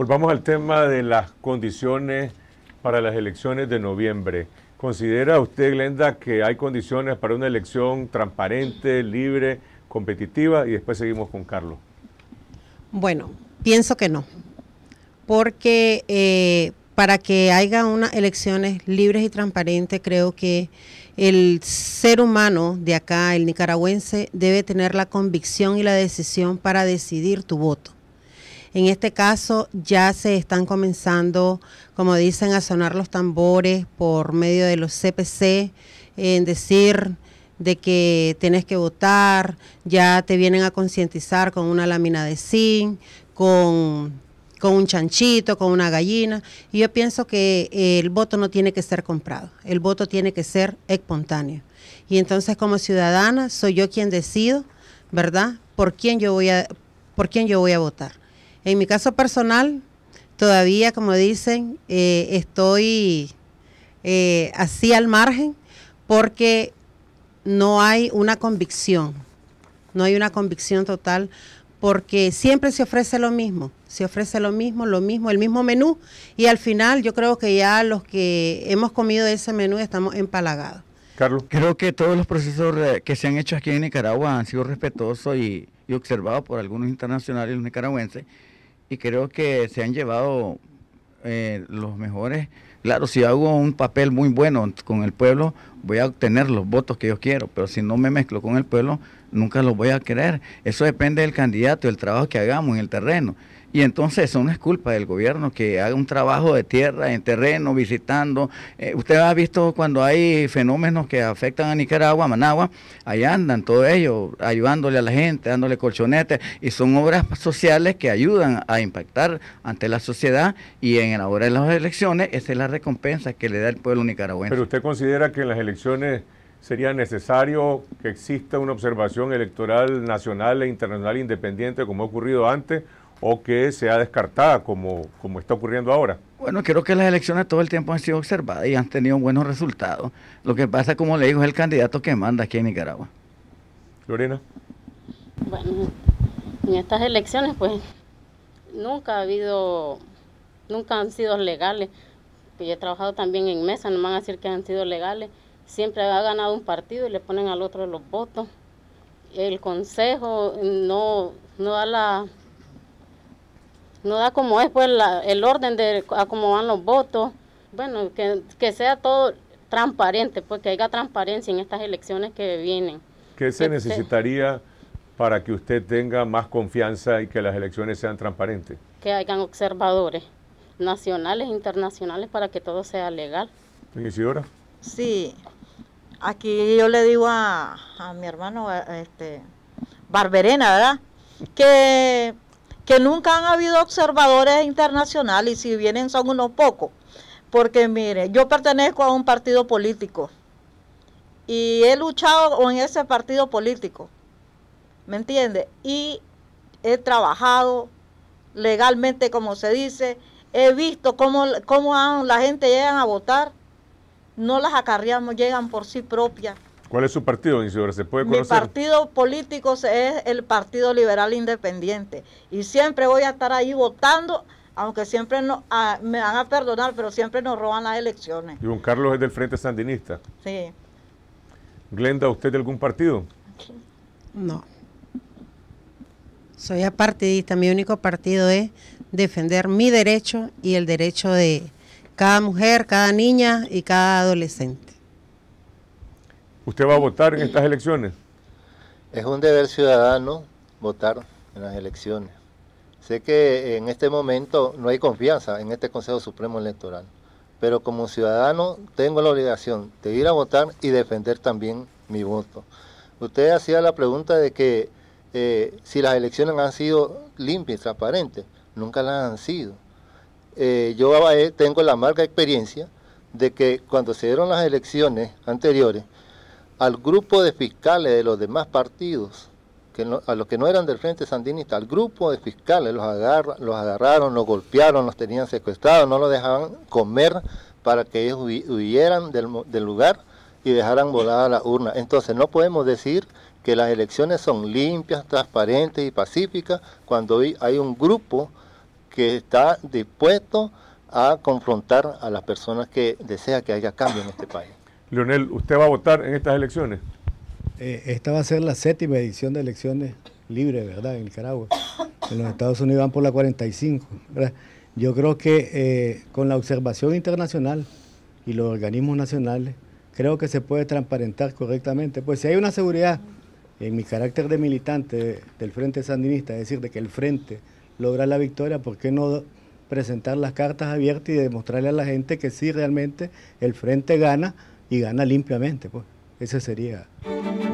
Volvamos al tema de las condiciones para las elecciones de noviembre. ¿Considera usted, Glenda, que hay condiciones para una elección transparente, libre, competitiva? Y después seguimos con Carlos. Bueno, pienso que no, porque eh, para que haya unas elecciones libres y transparentes, creo que el ser humano de acá, el nicaragüense, debe tener la convicción y la decisión para decidir tu voto. En este caso ya se están comenzando, como dicen, a sonar los tambores por medio de los CPC, en decir de que tienes que votar, ya te vienen a concientizar con una lámina de zinc, con, un chanchito, con una gallina. Y yo pienso que el voto no tiene que ser comprado, el voto tiene que ser espontáneo. Y entonces como ciudadana soy yo quien decido, ¿verdad? Por quién yo voy a, por quién yo voy a votar. En mi caso personal, todavía, como dicen, eh, estoy eh, así al margen porque no hay una convicción, no hay una convicción total porque siempre se ofrece lo mismo, se ofrece lo mismo, lo mismo, el mismo menú y al final yo creo que ya los que hemos comido ese menú estamos empalagados. Carlos. Creo que todos los procesos eh, que se han hecho aquí en Nicaragua han sido respetuosos y, y observados por algunos internacionales nicaragüenses y creo que se han llevado eh, los mejores. Claro, si hago un papel muy bueno con el pueblo, voy a obtener los votos que yo quiero, pero si no me mezclo con el pueblo, nunca lo voy a creer. Eso depende del candidato, del trabajo que hagamos en el terreno. Y entonces eso no es culpa del gobierno que haga un trabajo de tierra, en terreno, visitando. Eh, usted ha visto cuando hay fenómenos que afectan a Nicaragua, Managua, ahí andan todos ellos, ayudándole a la gente, dándole colchonetes. Y son obras sociales que ayudan a impactar ante la sociedad y en la hora de las elecciones, esa es la recompensa que le da el pueblo nicaragüense. Pero usted considera que en las elecciones sería necesario que exista una observación electoral nacional e internacional independiente como ha ocurrido antes o que sea descartada como, como está ocurriendo ahora? Bueno, creo que las elecciones todo el tiempo han sido observadas y han tenido buenos resultados. Lo que pasa, como le digo, es el candidato que manda aquí en Nicaragua. Lorena. Bueno, en estas elecciones pues nunca ha habido, nunca han sido legales. Yo he trabajado también en mesa, no me van a decir que han sido legales siempre ha ganado un partido y le ponen al otro los votos. El consejo no, no da la no da como es pues el orden de a cómo van los votos. Bueno, que, que sea todo transparente, pues que haya transparencia en estas elecciones que vienen. ¿Qué se este necesitaría para que usted tenga más confianza y que las elecciones sean transparentes? Que hayan observadores nacionales, e internacionales, para que todo sea legal. ¿Isidora? Sí, aquí yo le digo a, mi hermano eh, este, Barberena, ¿verdad? Que, que nunca han habido observadores internacionales y si vienen son unos pocos. Porque mire, yo pertenezco a un partido político y he luchado en ese partido político, ¿me entiende? Y he trabajado legalmente, como se dice, he visto cómo, cómo la gente llega a votar no las acarreamos, llegan por sí propias. ¿Cuál es su partido, señora? ¿Se puede conocer? Mi partido político es el Partido Liberal Independiente. Y siempre voy a estar ahí votando, aunque siempre no, ah, me van a perdonar, pero siempre nos roban las elecciones. Y don Carlos es del Frente Sandinista. Sí. Glenda, ¿usted de algún partido? No. Soy apartidista. Mi único partido es defender mi derecho y el derecho de cada mujer, cada niña y cada adolescente. ¿Usted va a votar en estas elecciones? Es un deber ciudadano votar en las elecciones. Sé que en este momento no hay confianza en este Consejo Supremo Electoral, pero como ciudadano tengo la obligación de ir a votar y defender también mi voto. Usted hacía la pregunta de que eh, si las elecciones han sido limpias y transparentes, nunca las han sido. Eh, yo eh, tengo la marca experiencia de que cuando se dieron las elecciones anteriores, al grupo de fiscales de los demás partidos, que a los que no eran del Frente Sandinista, al grupo de fiscales los, agarra, los agarraron, los golpearon, los tenían secuestrados, no los dejaban comer para que ellos huyeran del, lugar y dejaran volada la urna. Entonces no podemos decir que las elecciones son limpias, transparentes y pacíficas cuando hay un grupo que está dispuesto a confrontar a las personas que desea que haya cambio en este país. Leonel, ¿usted va a votar en estas elecciones? Eh, esta va a ser la séptima edición de elecciones libres, ¿verdad?, en Nicaragua. En los Estados Unidos van por la 45. Yo creo que eh, con la observación internacional y los organismos nacionales, creo que se puede transparentar correctamente. Pues si hay una seguridad en mi carácter de militante del Frente Sandinista, es decir, de que el Frente lograr la victoria, ¿por qué no presentar las cartas abiertas y demostrarle a la gente que sí realmente el frente gana y gana limpiamente? Pues ese sería.